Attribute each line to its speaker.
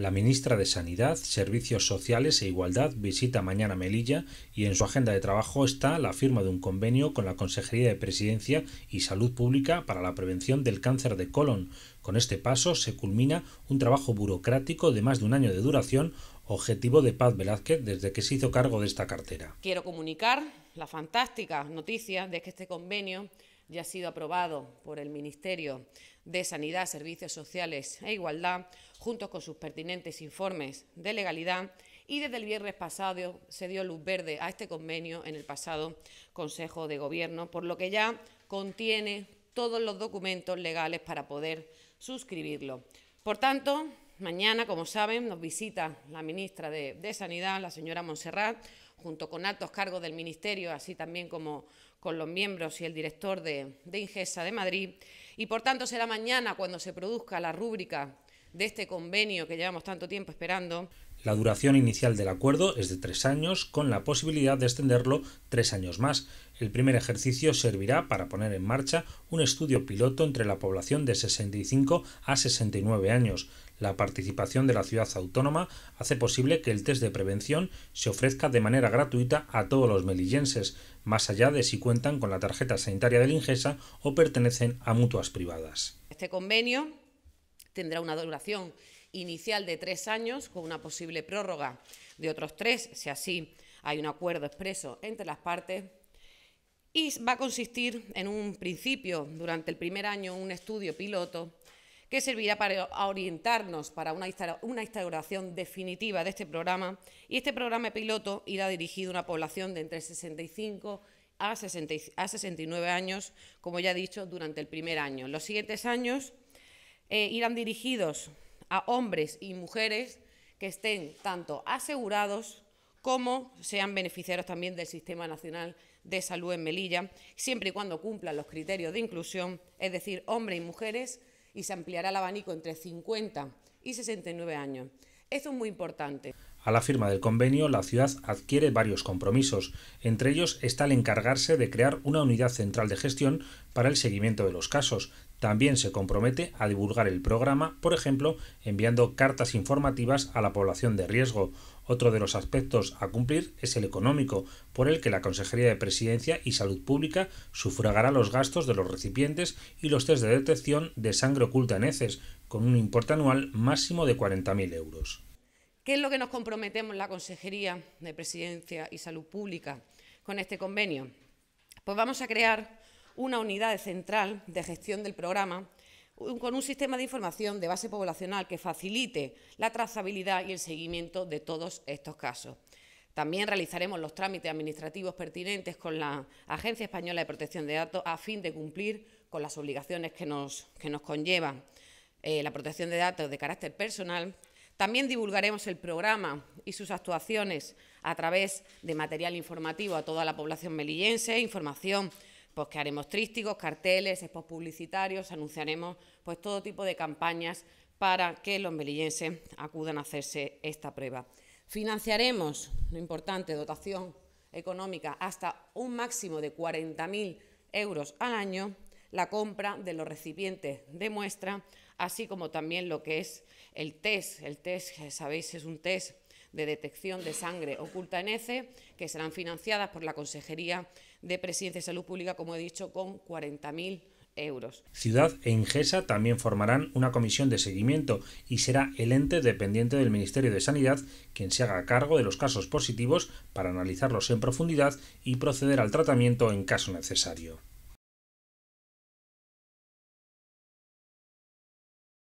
Speaker 1: La ministra de Sanidad, Servicios Sociales e Igualdad visita mañana Melilla y en su agenda de trabajo está la firma de un convenio con la Consejería de Presidencia y Salud Pública para la prevención del cáncer de colon. Con este paso se culmina un trabajo burocrático de más de un año de duración objetivo de Paz Velázquez desde que se hizo cargo de esta cartera.
Speaker 2: Quiero comunicar la fantástica noticia de que este convenio ya ha sido aprobado por el Ministerio de Sanidad, Servicios Sociales e Igualdad, junto con sus pertinentes informes de legalidad, y desde el viernes pasado se dio luz verde a este convenio en el pasado Consejo de Gobierno, por lo que ya contiene todos los documentos legales para poder suscribirlo. Por tanto, Mañana, como saben, nos visita la ministra de, Sanidad, la señora Monserrat, junto con altos cargos del Ministerio, así también como con los miembros y el director de Ingesa de Madrid. Y por tanto será mañana cuando se produzca la rúbrica de este convenio que llevamos tanto tiempo esperando,
Speaker 1: la duración inicial del acuerdo es de tres años, con la posibilidad de extenderlo tres años más. El primer ejercicio servirá para poner en marcha un estudio piloto entre la población de 65 a 69 años. La participación de la ciudad autónoma hace posible que el test de prevención se ofrezca de manera gratuita a todos los melillenses, más allá de si cuentan con la tarjeta sanitaria del Ingesa o pertenecen a mutuas privadas.
Speaker 2: Este convenio tendrá una duración inicial de tres años, con una posible prórroga de otros tres, si así hay un acuerdo expreso entre las partes. Y va a consistir en un principio, durante el primer año, un estudio piloto que servirá para orientarnos para una, instauración definitiva de este programa. Y este programa piloto irá dirigido a una población de entre 65 a, 69 años, como ya he dicho, durante el primer año. los siguientes años eh, irán dirigidos a hombres y mujeres que estén tanto asegurados como sean beneficiarios también del Sistema Nacional de Salud en Melilla, siempre y cuando cumplan los criterios de inclusión, es decir, hombres y mujeres, y se ampliará el abanico entre 50 y 69 años. Eso es muy importante.
Speaker 1: A la firma del convenio, la ciudad adquiere varios compromisos. Entre ellos está el encargarse de crear una unidad central de gestión para el seguimiento de los casos, también se compromete a divulgar el programa, por ejemplo, enviando cartas informativas a la población de riesgo. Otro de los aspectos a cumplir es el económico, por el que la Consejería de Presidencia y Salud Pública sufragará los gastos de los recipientes y los test de detección de sangre oculta en heces, con un importe anual máximo de 40.000 euros.
Speaker 2: ¿Qué es lo que nos comprometemos la Consejería de Presidencia y Salud Pública con este convenio? Pues vamos a crear una unidad central de gestión del programa con un sistema de información de base poblacional que facilite la trazabilidad y el seguimiento de todos estos casos. También realizaremos los trámites administrativos pertinentes con la Agencia Española de Protección de Datos a fin de cumplir con las obligaciones que nos, que nos conlleva eh, la protección de datos de carácter personal. También divulgaremos el programa y sus actuaciones a través de material informativo a toda la población melillense, información pues que haremos trísticos, carteles, expos publicitarios, anunciaremos pues todo tipo de campañas para que los melillenses acudan a hacerse esta prueba. Financiaremos, lo importante, dotación económica hasta un máximo de 40.000 euros al año, la compra de los recipientes de muestra, así como también lo que es el test. El test, sabéis, es un test de detección de sangre oculta en heces, que serán financiadas por la Consejería de Presidencia y Salud Pública, como he dicho, con 40.000 euros.
Speaker 1: Ciudad e Ingesa también formarán una comisión de seguimiento y será el ente dependiente del Ministerio de Sanidad quien se haga cargo de los casos positivos para analizarlos en profundidad y proceder al tratamiento en caso necesario.